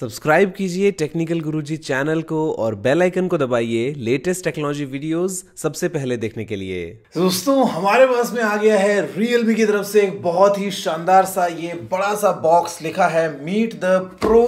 subscribe कीजिए technical गुरुजी channel को और बेल आइकन को दबाइए लेटेस्ट टेक्नोलॉजी वीडियोस सबसे पहले देखने के लिए दोस्तों हमारे पास में आ गया है रियलमी की तरफ से एक बहुत ही शानदार सा ये बड़ा सा बॉक्स लिखा है meet the pro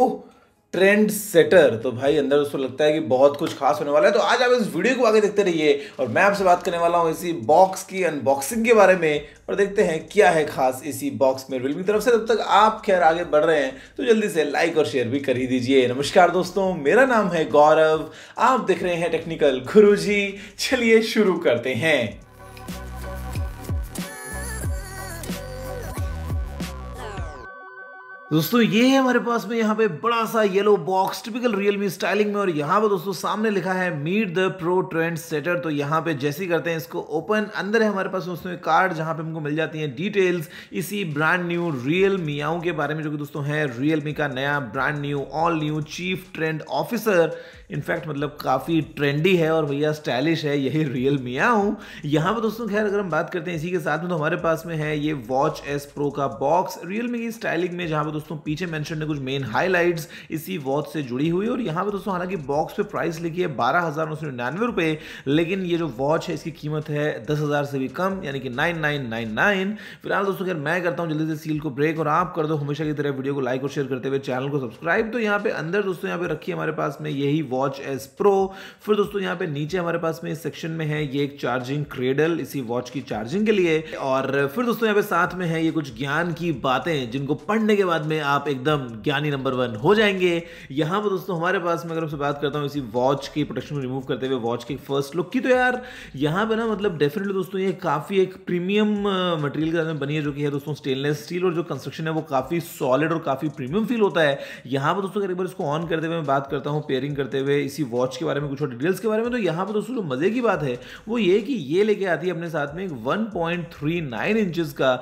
trend setter तो भाई अंदर उसको लगता है कि बहुत कुछ खास होने वाला है तो आज आप इस वीडियो को आगे देखते रहिए और मैं आपसे बात करने वाला हूँ इसी बॉक्स की अनबॉक्सिंग के बारे में और देखते हैं क्या है खास इसी बॉक्स में रियलमी तरफ से तब तक आप खैर आगे बढ़ रहे हैं तो जल्दी से लाइक और शेयर भी कर ही दीजिए नमस्कार दोस्तों मेरा नाम है गौरव आप देख रहे हैं टेक्निकल गुरु चलिए शुरू करते हैं दोस्तों ये है हमारे पास में यहाँ पे बड़ा सा yellow box typical Realme styling में और यहाँ पे दोस्तों सामने लिखा है meet the pro trend setter तो यहाँ पे जैसे ही करते हैं इसको ओपन अंदर है हमारे पास दोस्तों एक कार्ड जहाँ पे हमको मिल जाती है डिटेल्स इसी ब्रांड न्यू रियल मियाओ के बारे में जो कि दोस्तों है रियलमी का नया brand new all new chief trend officer in fact मतलब काफ़ी ट्रेंडी है और भैया स्टाइलिश है यही रियल मियाऊ यहाँ पर दोस्तों खैर अगर हम बात करते हैं इसी के साथ में तो हमारे पास में है ये वॉच एस प्रो का बॉक्स रियल की स्टाइलिंग में जहाँ पर दोस्तों पीछे मेंशन है कुछ मेन हाईलाइट्स इसी वॉच से जुड़ी हुई और यहाँ पे दोस्तों हालांकि बॉक्स पे प्राइस लिखी है बारह हज़ार नौ सौ निन्यानवे रुपये लेकिन ये जो वॉच है इसकी कीमत है दस हज़ार से भी कम यानी कि नाइन नाइन नाइन नाइन फिलहाल दोस्तों अगर मैं करता हूँ जल्दी से सील को ब्रेक और आप कर दो हमेशा की तरह वीडियो को लाइक और शेयर करते हुए चैनल को सब्सक्राइब तो यहाँ पे अंदर दोस्तों यहाँ पे रखी हमारे पास में यही वॉच एस प्रो फिर दोस्तों यहाँ पे नीचे हमारे पास में इस सेक्शन में है ये एक चार्जिंग क्रेडल इसी वॉच की चार्जिंग के लिए और फिर दोस्तों यहाँ पे साथ में है ये कुछ ज्ञान की बातें जिनको पढ़ने के बाद में आप एकदम ज्ञानी नंबर वन हो जाएंगे यहां पर दोस्तों हमारे पास में अगर आपसे बात करता हूं इसी वॉच की प्रोटेक्शन को रिमूव करते हुए वॉच की फर्स्ट लुक की तो यार यहां पर ना मतलब डेफिनेटली दोस्तों ये काफ़ी एक प्रीमियम मटेरियल के में बनी है जो कि है दोस्तों स्टेनलेस स्टील और जो कंस्ट्रक्शन है वो काफ़ी सॉलिड और काफ़ी प्रीमियम फील होता है यहां पर दोस्तों करीब इसको ऑन करते हुए मैं बात करता हूँ पेयरिंग करते हुए इसी वॉच के बारे में कुछ और डिटेल्स के बारे में तो यहां पर दोस्तों जो मज़े की बात है वो ये कि ये लेके आती है अपने साथ में one point three nine inches का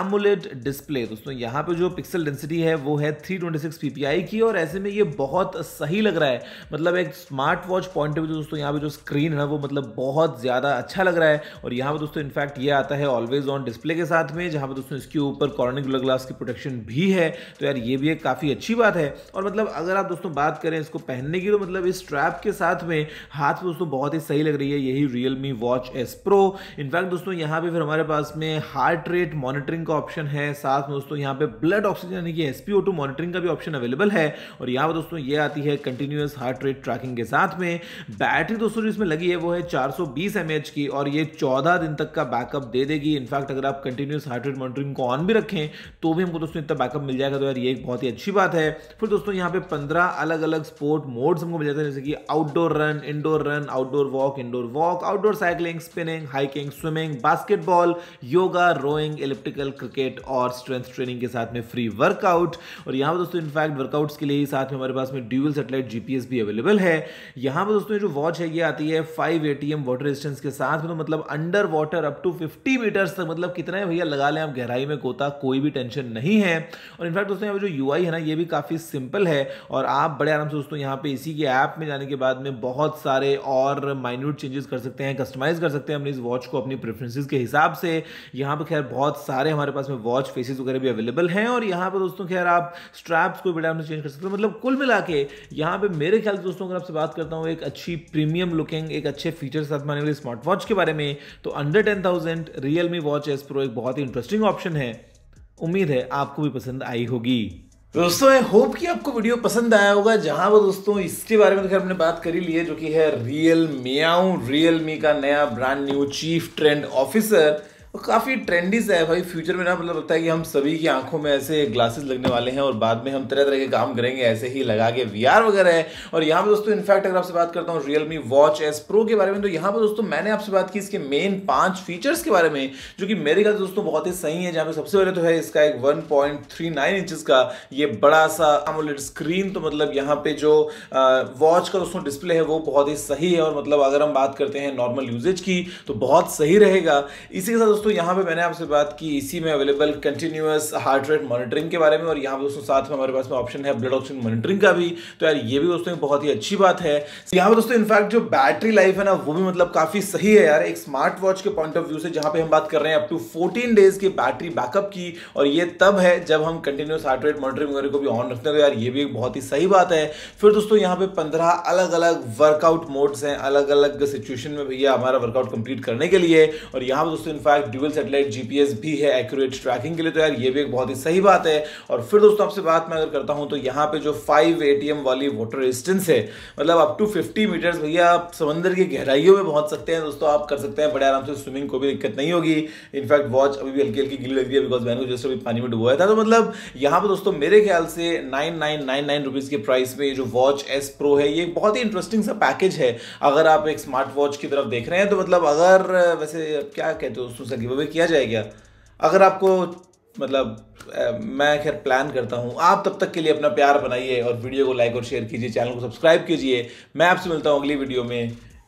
एमुलेट डिस्प्ले दोस्तों यहां पर जो पिक्सल डेंसिटी डेंसिटी है वो है 326 ट्वेंटी की और ऐसे में ये बहुत सही लग रहा है मतलब एक smart watch point of view दोस्तों यहाँ पे जो स्क्रीन है वो मतलब बहुत ज़्यादा अच्छा लग रहा है और यहाँ पे दोस्तों इनफैक्ट ये आता है ऑलवेज ऑन डिस्प्ले के साथ में जहाँ पे दोस्तों इसके ऊपर कॉर्निंग ग्लास की प्रोटेक्शन भी है तो यार ये भी एक काफ़ी अच्छी बात है और मतलब अगर आप दोस्तों बात करें इसको पहनने की तो मतलब इस स्ट्रैप के साथ में हाथ दोस्तों बहुत ही सही लग रही है यही real me watch S pro in fact दोस्तों यहाँ पर फिर हमारे पास में हार्ट रेट मॉनिटरिंग का ऑप्शन है साथ में दोस्तों यहाँ पे ब्लड ऑक्सीजन यानी ये एस पी मॉनिटरिंग का भी ऑप्शन अवेलेबल है और यहाँ पर दोस्तों ये आती है कंटिन्यूस हार्ट रेट ट्रैकिंग के साथ में बैटरी दोस्तों जो इसमें लगी है वो है 420 mAh की और ये चौदह दिन तक का बैकअप दे देगी इनफैक्ट अगर आप कंटिन्यूस हार्ट रेट मॉनिटरिंग को ऑन भी रखें तो भी हमको दोस्तों इतना बैकअप मिल जाएगा तो यार ये एक बहुत ही अच्छी बात है फिर दोस्तों यहाँ पे पंद्रह अलग अलग स्पोर्ट मोड्स हमको मिल जाते हैं जैसे कि outdoor run indoor run outdoor walk indoor walk outdoor cycling spinning hiking swimming basketball yoga rowing electrical cricket और स्ट्रेंथ ट्रेनिंग के साथ में फ्री वर्कआउट वर्कआउट और यहाँ पर दोस्तों इनफैक्ट वर्कआउट्स के लिए ही साथ में हमारे पास में ड्यूल सेटेलाइट जीपीएस भी अवेलेबल है यहाँ पर दोस्तों जो वॉच है ये आती है फाइव ए वाटर रेजिस्टेंस के साथ में तो मतलब under water up to fifty metres तक मतलब कितना है भैया लगा लें आप गहराई में गोता कोई भी टेंशन नहीं है और इनफैक्ट दोस्तों यहाँ पर जो यू है ना ये भी काफ़ी सिंपल है और आप बड़े आराम से दोस्तों यहाँ पर इसी के ऐप में जाने के बाद में बहुत सारे और माइन्यूट चेंजेस कर सकते हैं कस्टमाइज कर सकते हैं अपनी इस वॉच को अपनी प्रेफरेंसेज के हिसाब से यहाँ पर खैर बहुत सारे हमारे पास में वॉच फेसेस वगैरह भी अवेलेबल हैं और यहाँ पर दोस्तों दोस्तों खैर आप स्ट्रैप्स को भी डायमंड चेंज कर सकते हो मतलब कुल मिला के यहाँ पे मेरे ख्याल से दोस्तों अगर आपसे बात करता हूँ एक अच्छी प्रीमियम लुकिंग एक अच्छे फीचर के साथ आने वाली स्मार्ट वॉच के बारे में तो under ten thousand Realme watch S pro एक बहुत ही इंटरेस्टिंग ऑप्शन है उम्मीद है आपको भी पसंद आई होगी दोस्तों आई होप कि आपको वीडियो पसंद आया होगा जहां वो दोस्तों इसके बारे में तो खैर हमने बात कर ही ली है जो कि है रियल मियाऊ रियल मी का नया brand new chief trend officer काफ़ी ट्रेंडी सा है भाई फ्यूचर में ना मतलब लगता है कि हम सभी की आंखों में ऐसे ग्लासेस लगने वाले हैं और बाद में हम तरह तरह के काम करेंगे ऐसे ही लगा के वी वगैरह है और यहाँ पर दोस्तों इनफैक्ट अगर आपसे बात करता हूँ रियलमी वॉच एस प्रो के बारे में तो यहाँ पर दोस्तों मैंने आपसे बात की इसके मेन पांच फीचर्स के बारे में जो कि मेरे ख्याल दोस्तों बहुत ही सही है जहाँ पे सबसे पहले तो है इसका एक वन पॉइंट थ्री नाइन का ये बड़ा सा अमोलेट स्क्रीन तो मतलब यहाँ पे जो वॉच का दोस्तों डिस्प्ले है वो बहुत ही सही है और मतलब अगर हम बात करते हैं नॉर्मल यूजेज की तो बहुत सही रहेगा इसी के साथ दोस्तों दोस्तों यहाँ पे मैंने आपसे बात की इसी में available continuous heart rate monitoring के बारे में और यहाँ पे दोस्तों साथ में हमारे पास में ऑप्शन है ब्लड ऑक्सीजन मॉनिटरिंग का भी तो यार ये भी दोस्तों बहुत ही अच्छी बात है तो यहाँ पे दोस्तों इनफैक्ट जो बैटरी लाइफ है ना वो भी मतलब काफ़ी सही है यार एक स्मार्ट वॉच के पॉइंट ऑफ व्यू से जहाँ पे हम बात कर रहे हैं अप टू फोर्टीन डेज की बैटरी बैकअप की और ये तब है जब हम कंटिन्यूस हार्ट रेट मॉनिटरिंग वगैरह को भी ऑन रखते हैं तो यार ये भी एक बहुत ही सही बात है फिर दोस्तों यहाँ पे पंद्रह अलग अलग वर्कआउट मोड्स हैं अलग अलग सिचुएशन में भैया हमारा वर्कआउट कंप्लीट करने के लिए और यहाँ पे दोस्तों इनफैक्ट ड्यूअल सेटेलाइट जीपीएस भी है एक्यूरेट ट्रैकिंग के लिए तो यार ये भी एक बहुत ही सही बात है और फिर दोस्तों आपसे बात मैं अगर करता हूँ तो यहाँ पे जो फाइव एटीएम वाली वाटर रेजिस्टेंस है मतलब अप टू फिफ्टी मीटर्स भैया आप समंदर की गहराइयों में पहुँच सकते हैं दोस्तों आप कर सकते हैं बड़े आराम से स्विमिंग को भी दिक्कत नहीं होगी इनफैक्ट वॉच अभी भी हल्की हल्की गिली लग रही है बिकॉज मैंने जैसे अभी पानी में डुबाया था तो मतलब यहाँ पर दोस्तों मेरे ख्याल से nine nine nine nine rupees के प्राइस में ये जो वॉच एस प्रो है ये बहुत ही इंटरेस्टिंग सा पैकेज है अगर आप एक स्मार्ट वॉच की तरफ देख रहे हैं तो मतलब अगर वैसे क्या कहते हो उसमें गिव अवे किया जाएगा अगर आपको मतलब मैं खैर प्लान करता हूँ आप तब तक के लिए अपना प्यार बनाइए और वीडियो को लाइक और शेयर कीजिए चैनल को सब्सक्राइब कीजिए मैं आपसे मिलता हूँ अगली वीडियो में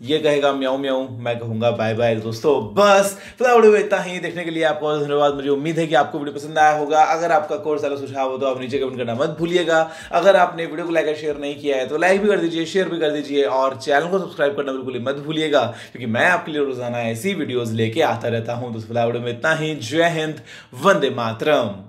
ये कहेगा म्याऊ म्याऊ मैं कहूँगा बाय बाय दोस्तों बस फिलहाल वीडियो इतना ही देखने के लिए आपको धन्यवाद मुझे उम्मीद है कि आपको वीडियो पसंद आया होगा अगर आपका कोर्स अगर सुझाव हो तो आप नीचे कमेंट करना मत भूलिएगा अगर आपने वीडियो को लाइक और शेयर नहीं किया है तो लाइक भी कर दीजिए शेयर भी कर दीजिए और चैनल को सब्सक्राइब करना बिल्कुल मत भूलिएगा क्योंकि मैं आपके लिए रोजाना ऐसी वीडियोज लेके आता रहता हूँ तो फिलहाल वीडियो में इतना ही जय हिंद वंदे मातरम